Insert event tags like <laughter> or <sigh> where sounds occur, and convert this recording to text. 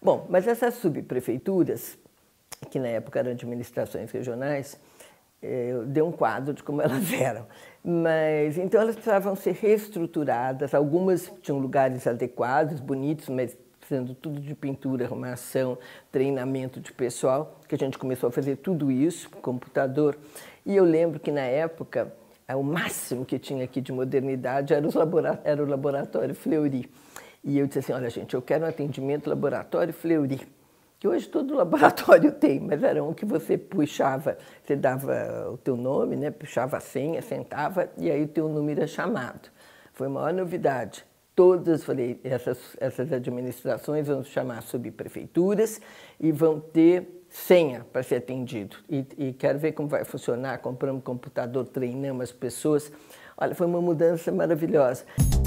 Bom, mas essas subprefeituras, que na época eram administrações regionais, eh, eu dei um quadro de como <laughs> elas eram. Mas então elas precisavam ser reestruturadas, algumas tinham lugares adequados, bonitos, mas precisando tudo de pintura, arrumação, treinamento de pessoal, que a gente começou a fazer tudo isso com computador. E eu lembro que na época o máximo que tinha aqui de modernidade era, os era o laboratório Fleury. E eu disse assim: olha, gente, eu quero um atendimento laboratório Fleury, que hoje todo <laughs> laboratório tem, mas era um que você puxava, você dava o teu nome, né, puxava a senha, sentava e aí o teu número era é chamado. Foi a maior novidade. Todas, falei, essas, essas administrações vão chamar subprefeituras e vão ter senha para ser atendido. E, e quero ver como vai funcionar. Compramos computador, treinamos as pessoas. Olha, foi uma mudança maravilhosa.